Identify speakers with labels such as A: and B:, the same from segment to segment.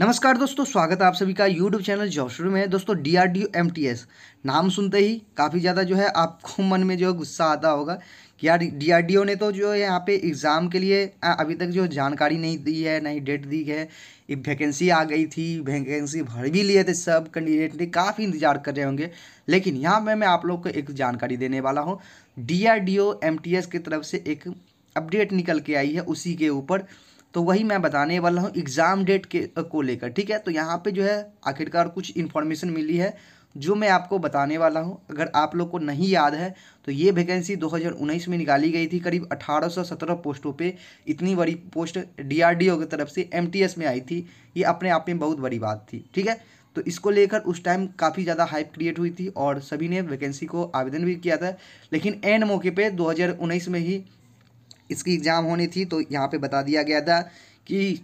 A: नमस्कार दोस्तों स्वागत है आप सभी का यूट्यूब चैनल शुरू में दोस्तों D R D M T S नाम सुनते ही काफ़ी ज़्यादा जो है आपको मन में जो है गुस्सा आता होगा कि यार डी आर डी ओ ने तो जो है यहाँ पे एग्ज़ाम के लिए अभी तक जो जानकारी नहीं दी है नहीं डेट दी है वैकेंसी आ गई थी वैकेंसी भर भी लिए थे सब कैंडिडेट ने काफ़ी इंतजार कर रहे होंगे लेकिन यहाँ पर मैं आप लोग को एक जानकारी देने वाला हूँ D R D O M T S की तरफ से एक अपडेट निकल के आई है उसी के ऊपर तो वही मैं बताने वाला हूँ एग्ज़ाम डेट के को लेकर ठीक है तो यहाँ पे जो है आखिरकार कुछ इन्फॉर्मेशन मिली है जो मैं आपको बताने वाला हूँ अगर आप लोग को नहीं याद है तो ये वैकेंसी 2019 में निकाली गई थी करीब 1817 पोस्टों पे इतनी बड़ी पोस्ट डीआरडीओ की तरफ से एमटीएस में आई थी ये अपने आप में बहुत बड़ी बात थी ठीक है तो इसको लेकर उस टाइम काफ़ी ज़्यादा हाइप क्रिएट हुई थी और सभी ने वैकेंसी को आवेदन भी किया था लेकिन एंड मौके पर दो में ही इसकी एग्ज़ाम होनी थी तो यहाँ पे बता दिया गया था कि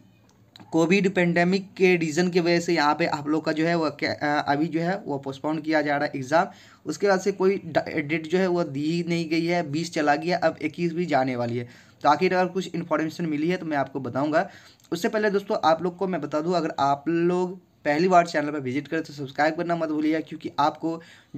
A: कोविड पेंडेमिक के रीज़न की वजह से यहाँ पे आप लोग का जो है वह अभी जो है वो पोस्टपोन किया जा रहा है एग्ज़ाम उसके बाद से कोई डेट जो है वो दी नहीं गई है बीस चला गया अब इक्कीस भी जाने वाली है तो आखिर अगर कुछ इन्फॉर्मेशन मिली है तो मैं आपको बताऊँगा उससे पहले दोस्तों आप लोग को मैं बता दूँ अगर आप लोग पहली बार चैनल पर विजिट करें तो सब्सक्राइब करना मत भूलिएगा क्योंकि आपको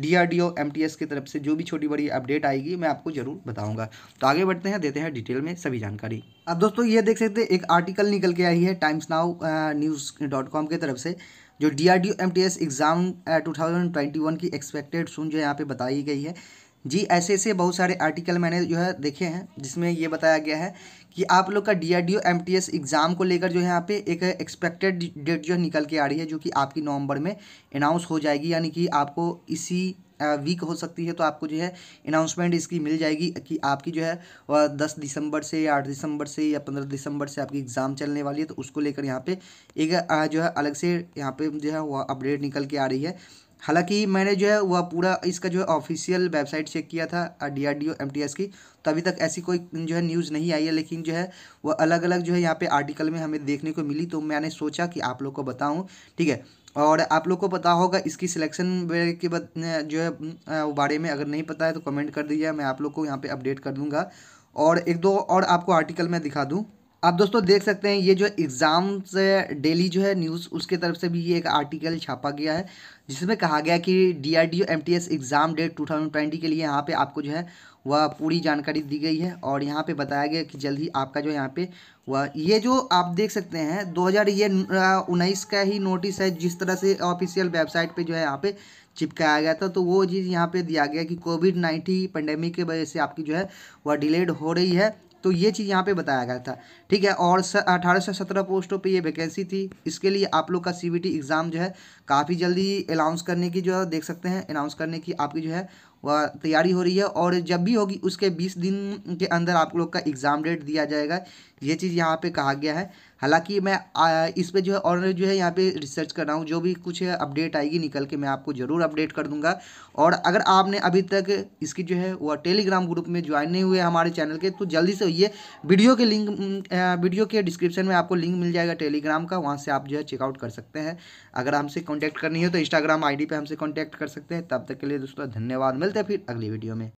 A: D R D O M T S की तरफ से जो भी छोटी बड़ी अपडेट आएगी मैं आपको जरूर बताऊंगा तो आगे बढ़ते हैं देते हैं डिटेल में सभी जानकारी अब दोस्तों ये देख सकते हैं एक आर्टिकल निकल के आई है Times Now news dot com की तरफ से जो D R D O M T S exam two thousand twenty one की एक्सपेक्टेड सुन जो यहाँ पे बताई गई है जी ऐसे ऐसे बहुत सारे आर्टिकल मैंने जो है देखे हैं जिसमें ये बताया गया है कि आप लोग का D R D O M T S exam को लेकर जो है यहाँ पे एक एक्सपेक्टेड डेट जो है निकल के आ रही है जो कि आपकी नवंबर में अनाउंस हो जाएगी यानी कि आपको इसी वीक हो सकती है तो आपको जो है अनाउंसमेंट इसकी मिल जाएगी कि आपकी जो है वह दस दिसंबर से या आठ दिसंबर से या पंद्रह दिसंबर से आपकी एग्ज़ाम चलने वाली है तो उसको लेकर यहाँ पे एक जो है अलग से यहाँ पे जो है वह अपडेट निकल के आ रही है हालांकि मैंने जो है वह पूरा इसका जो है ऑफिशियल वेबसाइट चेक किया था D R D O M T S की तो अभी तक ऐसी कोई जो है न्यूज़ नहीं आई है लेकिन जो है वह अलग अलग जो है यहाँ पे आर्टिकल में हमें देखने को मिली तो मैंने सोचा कि आप लोग को बताऊँ ठीक है और आप लोग को पता होगा इसकी सिलेक्शन के जो है बारे में अगर नहीं पता है तो कमेंट कर दीजिए मैं आप लोग को यहाँ पर अपडेट कर दूँगा और एक दो और आपको आर्टिकल मैं दिखा दूँ आप दोस्तों देख सकते हैं ये जो एग्ज़ाम से डेली जो है न्यूज़ उसके तरफ से भी ये एक आर्टिकल छापा गया है जिसमें कहा गया कि D R D O M T S exam date two thousand twenty के लिए यहाँ पे आपको जो है वह पूरी जानकारी दी गई है और यहाँ पे बताया गया कि जल्द ही आपका जो यहाँ पे वह ये जो आप देख सकते हैं दो हज़ार ये उन्नीस का ही नोटिस है जिस तरह से ऑफिशियल वेबसाइट पे जो है यहाँ पे चिपकाया गया था तो वो चीज़ यहाँ पे दिया गया कि कोविड नाइन्टीन पेंडेमिक की वजह से आपकी जो है वह डिलेड हो रही है तो ये चीज़ यहाँ पे बताया गया था ठीक है और अठारह से सत्रह पोस्टों पे ये वैकेंसी थी इसके लिए आप लोग का सी एग्ज़ाम जो है काफ़ी जल्दी अनाउंस करने की जो है देख सकते हैं अनाउंस करने की आपकी जो है वह तैयारी हो रही है और जब भी होगी उसके बीस दिन के अंदर आप लोग का एग्ज़ाम डेट दिया जाएगा ये चीज़ यहाँ पे कहा गया है हालांकि मैं इस पे जो है और जो है यहाँ पे रिसर्च कर रहा हूँ जो भी कुछ अपडेट आएगी निकल के मैं आपको ज़रूर अपडेट कर दूंगा और अगर आपने अभी तक इसकी जो है वह टेलीग्राम ग्रुप में ज्वाइन नहीं हुए हमारे चैनल के तो जल्दी से होइए वीडियो के लिंक वीडियो के डिस्क्रिप्शन में आपको लिंक मिल जाएगा टेलीग्राम का वहाँ से आप जो है चेकआउट कर सकते हैं अगर हमसे कॉन्टैक्ट करनी हो तो इंस्टाग्राम आई पर हमसे कॉन्टैक्ट कर सकते हैं तब तक के लिए दोस्तों धन्यवाद मिल मिलते हैं फिर अगली वीडियो में